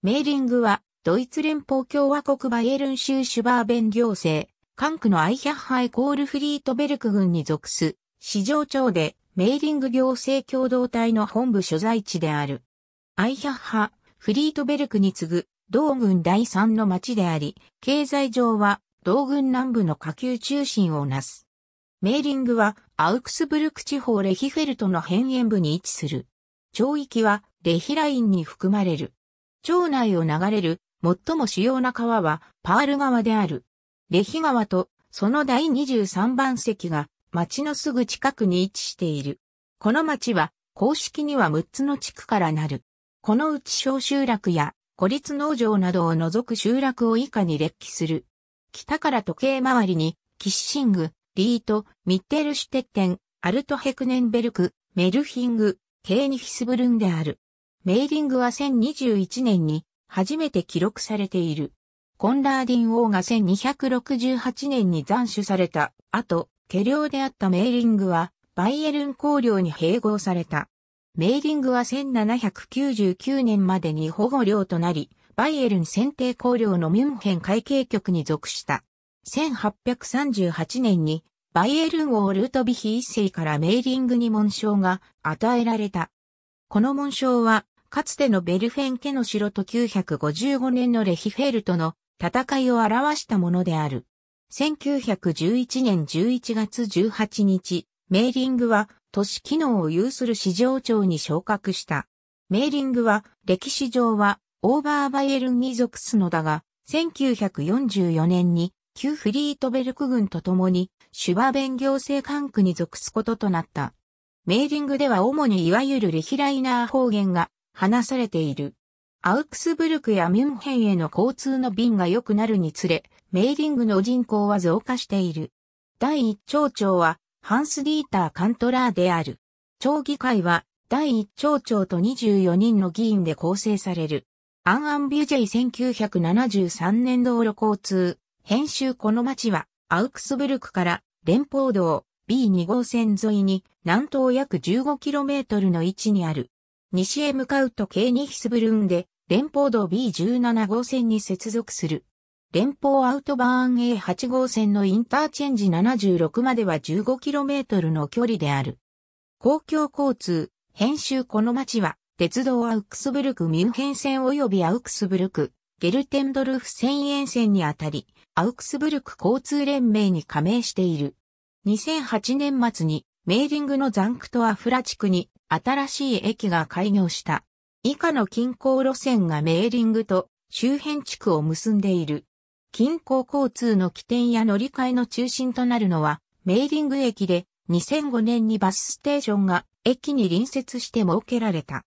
メーリングは、ドイツ連邦共和国バイエルン州シュバーベン行政、管区のアイヒャッハイコールフリートベルク軍に属す、市場長で、メーリング行政共同体の本部所在地である。アイヒャッハ、フリートベルクに次ぐ、同軍第三の町であり、経済上は、同軍南部の下級中心をなす。メーリングは、アウクスブルク地方レヒフェルトの辺縁部に位置する。町域は、レヒラインに含まれる。町内を流れる最も主要な川はパール川である。レヒ川とその第23番石が町のすぐ近くに位置している。この町は公式には6つの地区からなる。このうち小集落や孤立農場などを除く集落を以下に列記する。北から時計回りにキッシング、リート、ミッテルシュテッテン、アルトヘクネンベルク、メルヒング、ケーニヒスブルンである。メーリングは1021年に初めて記録されている。コンラーディン王が1268年に斬首された後、家領であったメーリングはバイエルン公領に併合された。メーリングは1799年までに保護領となり、バイエルン選定公領のミュンヘン会計局に属した。1838年にバイエルン王ルートビヒ一世からメーリングに紋章が与えられた。この紋章はかつてのベルフェン家の城と955年のレヒフェルトの戦いを表したものである。1911年11月18日、メーリングは都市機能を有する市場長に昇格した。メーリングは歴史上はオーバーバイエルンに属すのだが、1944年に旧フリートベルク軍と共にシュバベン行政管区に属すこととなった。メーリングでは主にいわゆるレヒライナー方言が話されている。アウクスブルクやミュンヘンへの交通の便が良くなるにつれ、メーリングの人口は増加している。第一町長は、ハンス・ディーター・カントラーである。町議会は、第一町長と24人の議員で構成される。アンアンビュジェイ1973年道路交通、編集この町は、アウクスブルクから連邦道 B2 号線沿いに南東約 15km の位置にある。西へ向かうとケーニヒスブルーンで連邦道 B17 号線に接続する。連邦アウトバーン A8 号線のインターチェンジ76までは 15km の距離である。公共交通、編集この町は、鉄道アウクスブルクミュンヘン線及びアウクスブルク、ゲルテンドルフ線沿線にあたり、アウクスブルク交通連盟に加盟している。2008年末にメーリングのザンクトアフラ地区に新しい駅が開業した。以下の近郊路線がメーリングと周辺地区を結んでいる。近郊交通の起点や乗り換えの中心となるのはメーリング駅で2005年にバスステーションが駅に隣接して設けられた。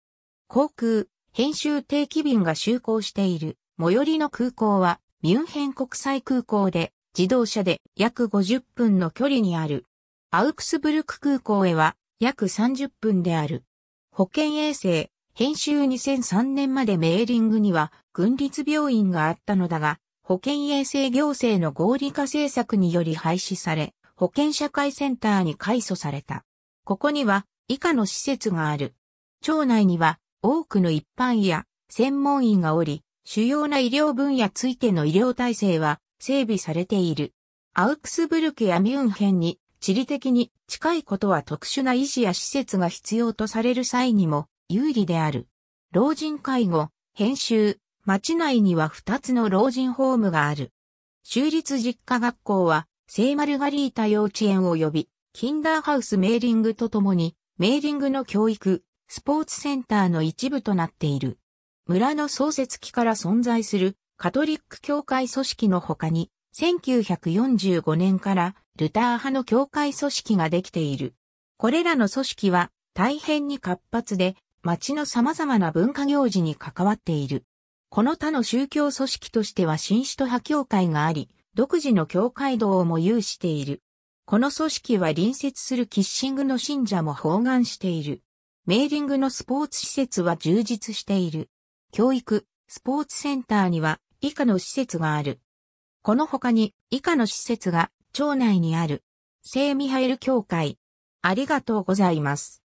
航空、編集定期便が就航している最寄りの空港はミュンヘン国際空港で自動車で約50分の距離にあるアウクスブルク空港へは約30分である。保健衛生、編集2003年までメーリングには軍立病院があったのだが、保健衛生行政の合理化政策により廃止され、保健社会センターに改組された。ここには以下の施設がある。町内には多くの一般医や専門医がおり、主要な医療分野ついての医療体制は整備されている。アウクスブルクやミュンヘンに地理的に近いことは特殊な医師や施設が必要とされる際にも有利である。老人介護、編集、町内には2つの老人ホームがある。州立実家学校は、聖マルガリータ幼稚園及び、キンダーハウスメーリングとともに、メーリングの教育、スポーツセンターの一部となっている。村の創設期から存在するカトリック教会組織の他に、1945年からルター派の教会組織ができている。これらの組織は大変に活発で町の様々な文化行事に関わっている。この他の宗教組織としては新首都派教会があり、独自の教会道も有している。この組織は隣接するキッシングの信者も包含している。メーリングのスポーツ施設は充実している。教育、スポーツセンターには以下の施設がある。この他に以下の施設が町内にある。聖ミハイル教会。ありがとうございます。